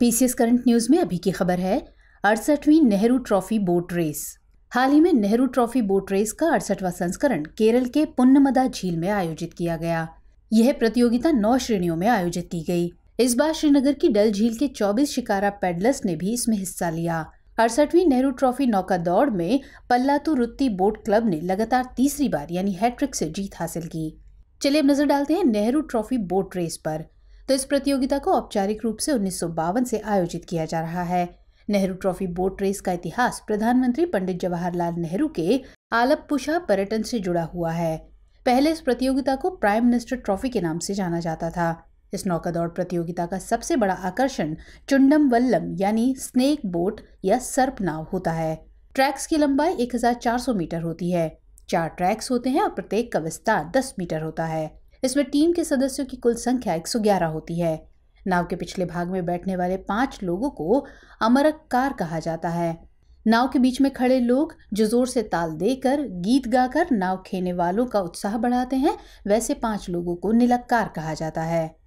PCS current news में अभी की खबर है अड़सठवीं नेहरू ट्रॉफी बोट रेस हाल ही में नेहरू ट्रॉफी बोट रेस का अड़सठवा संस्करण केरल के पुन्नमदा झील में आयोजित किया गया यह प्रतियोगिता नौ श्रेणियों में आयोजित की गई इस बार श्रीनगर की डल झील के 24 शिकारा पेडलर्स ने भी इसमें हिस्सा लिया अड़सठवीं नेहरू ट्रॉफी नौका दौड़ में पल्लातू रुत्ती बोट क्लब ने लगातार तीसरी बार यानी हैट्रिक से जीत हासिल की चलिए अब नजर डालते हैं नेहरू ट्रॉफी बोट रेस पर तो इस प्रतियोगिता को औपचारिक रूप से उन्नीस से आयोजित किया जा रहा है नेहरू ट्रॉफी बोट रेस का इतिहास प्रधानमंत्री पंडित जवाहरलाल नेहरू के आलपुषा पर्यटन से जुड़ा हुआ है पहले इस प्रतियोगिता को प्राइम मिनिस्टर ट्रॉफी के नाम से जाना जाता था इस नौका दौड़ प्रतियोगिता का सबसे बड़ा आकर्षण चुंडम वल्लम यानी स्नेक बोट या सर्प नाव होता है ट्रैक्स की लंबाई 1400 मीटर होती है चार ट्रैक्स होते हैं और प्रत्येक का विस्तार 10 मीटर होता है इसमें टीम के सदस्यों की कुल संख्या एक होती है नाव के पिछले भाग में बैठने वाले पांच लोगों को कार कहा जाता है नाव के बीच में खड़े लोग जो जोर से ताल देकर गीत गाकर नाव खेने वालों का उत्साह बढ़ाते हैं वैसे पांच लोगों को निलक्कार कहा जाता है